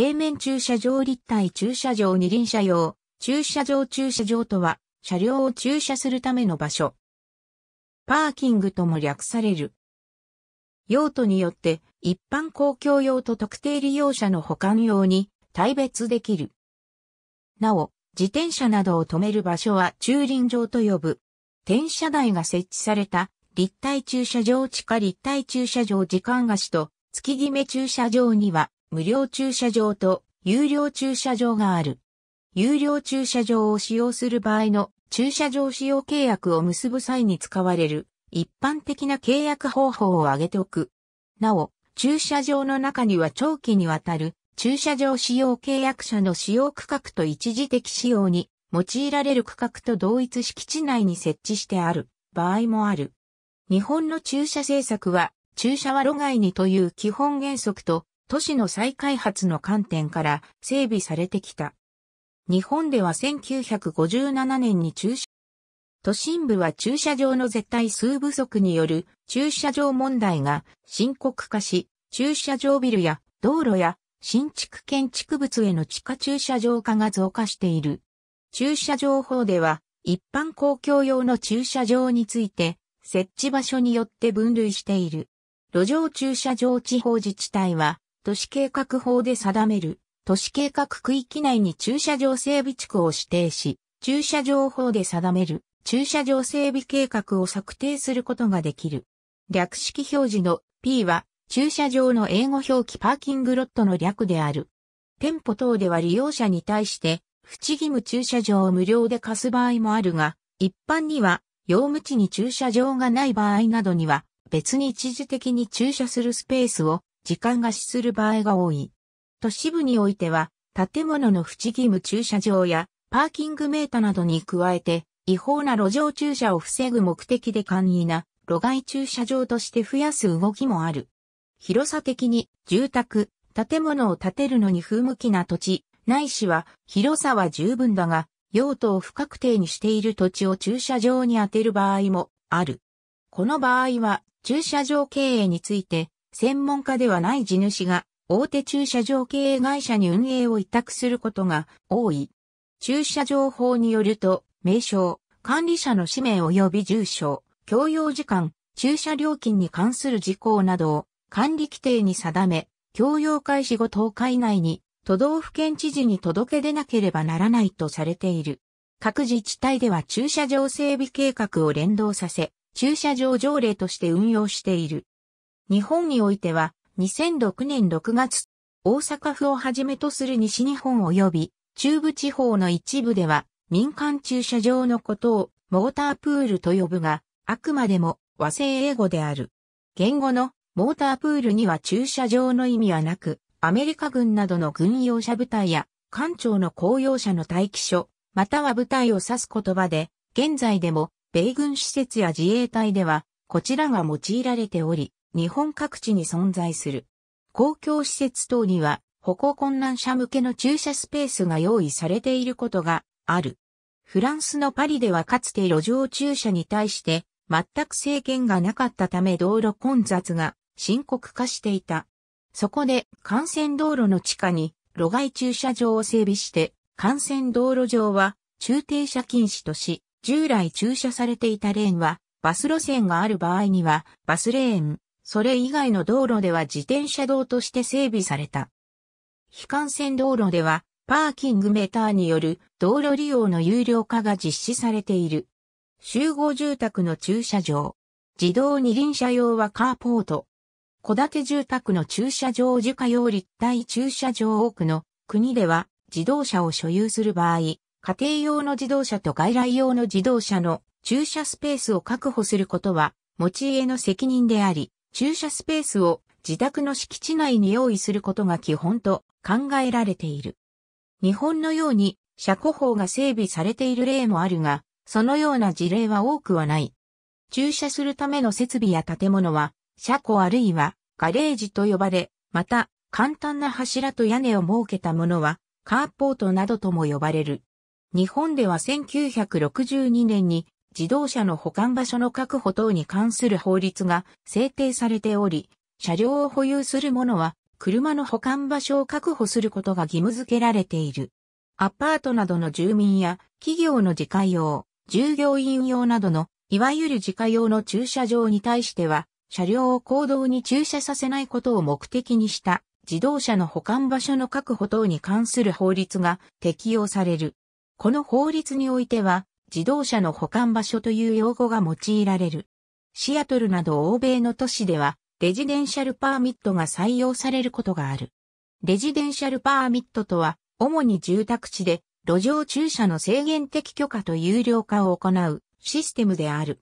平面駐車場立体駐車場二輪車用、駐車場駐車場とは、車両を駐車するための場所。パーキングとも略される。用途によって、一般公共用と特定利用者の保管用に、対別できる。なお、自転車などを止める場所は駐輪場と呼ぶ。転車台が設置された立体駐車場地下立体駐車場時間貸しと月決め駐車場には無料駐車場と有料駐車場がある。有料駐車場を使用する場合の駐車場使用契約を結ぶ際に使われる一般的な契約方法を挙げておく。なお、駐車場の中には長期にわたる駐車場使用契約者の使用区画と一時的使用に用いられる区画と同一敷地内に設置してある場合もある。日本の駐車政策は駐車は路外にという基本原則と都市の再開発の観点から整備されてきた。日本では1957年に駐車都心部は駐車場の絶対数不足による駐車場問題が深刻化し、駐車場ビルや道路や新築建築物への地下駐車場化が増加している。駐車場法では一般公共用の駐車場について設置場所によって分類している。路上駐車場地方自治体は都市計画法で定める、都市計画区域内に駐車場整備地区を指定し、駐車場法で定める、駐車場整備計画を策定することができる。略式表示の P は、駐車場の英語表記パーキングロットの略である。店舗等では利用者に対して、不義務駐車場を無料で貸す場合もあるが、一般には、用務地に駐車場がない場合などには、別に一時的に駐車するスペースを時間が死する場合が多い。都市部においては、建物の不義務駐車場やパーキングメーターなどに加えて、違法な路上駐車を防ぐ目的で簡易な路外駐車場として増やす動きもある。広さ的に住宅、建物を建てるのに不向きな土地、ないしは広さは十分だが、用途を不確定にしている土地を駐車場に当てる場合もある。この場合は駐車場経営について専門家ではない地主が大手駐車場経営会社に運営を委託することが多い。駐車場法によると、名称、管理者の氏名及び住所、共用時間、駐車料金に関する事項などを管理規定に定め、共用開始後10日以内に都道府県知事に届け出なければならないとされている。各自治体では駐車場整備計画を連動させ、駐車場条例として運用している。日本においては、2006年6月、大阪府をはじめとする西日本及び中部地方の一部では、民間駐車場のことをモータープールと呼ぶが、あくまでも和製英語である。言語のモータープールには駐車場の意味はなく、アメリカ軍などの軍用車部隊や艦長の公用車の待機所、または部隊を指す言葉で、現在でも米軍施設や自衛隊ではこちらが用いられており、日本各地に存在する。公共施設等には歩行困難者向けの駐車スペースが用意されていることがある。フランスのパリではかつて路上駐車に対して全く制限がなかったため道路混雑が深刻化していた。そこで幹線道路の地下に路外駐車場を整備して幹線道路上は駐停車禁止とし、従来駐車されていたレーンはバス路線がある場合にはバスレーン、それ以外の道路では自転車道として整備された。非幹線道路では、パーキングメーターによる道路利用の有料化が実施されている。集合住宅の駐車場。自動二輪車用はカーポート。戸建て住宅の駐車場自家用立体駐車場多くの国では自動車を所有する場合、家庭用の自動車と外来用の自動車の駐車スペースを確保することは持ち家の責任であり、駐車スペースを自宅の敷地内に用意することが基本と考えられている。日本のように車庫法が整備されている例もあるが、そのような事例は多くはない。駐車するための設備や建物は、車庫あるいはガレージと呼ばれ、また、簡単な柱と屋根を設けたものは、カーポートなどとも呼ばれる。日本では1962年に自動車の保管場所の確保等に関する法律が制定されており、車両を保有する者は、車の保管場所を確保することが義務付けられている。アパートなどの住民や企業の自家用、従業員用などの、いわゆる自家用の駐車場に対しては、車両を公道に駐車させないことを目的にした自動車の保管場所の確保等に関する法律が適用される。この法律においては、自動車の保管場所という用語が用いられる。シアトルなど欧米の都市では、レジデンシャルパーミットが採用されることがある。レジデンシャルパーミットとは、主に住宅地で路上駐車の制限的許可と有料化を行うシステムである。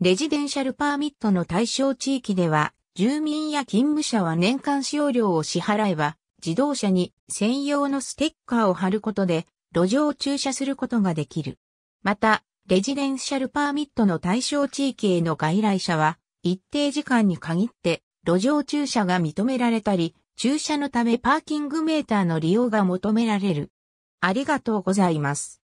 レジデンシャルパーミットの対象地域では、住民や勤務者は年間使用料を支払えば、自動車に専用のステッカーを貼ることで、路上駐車することができる。また、レジデンシャルパーミットの対象地域への外来者は、一定時間に限って路上駐車が認められたり、駐車のためパーキングメーターの利用が求められる。ありがとうございます。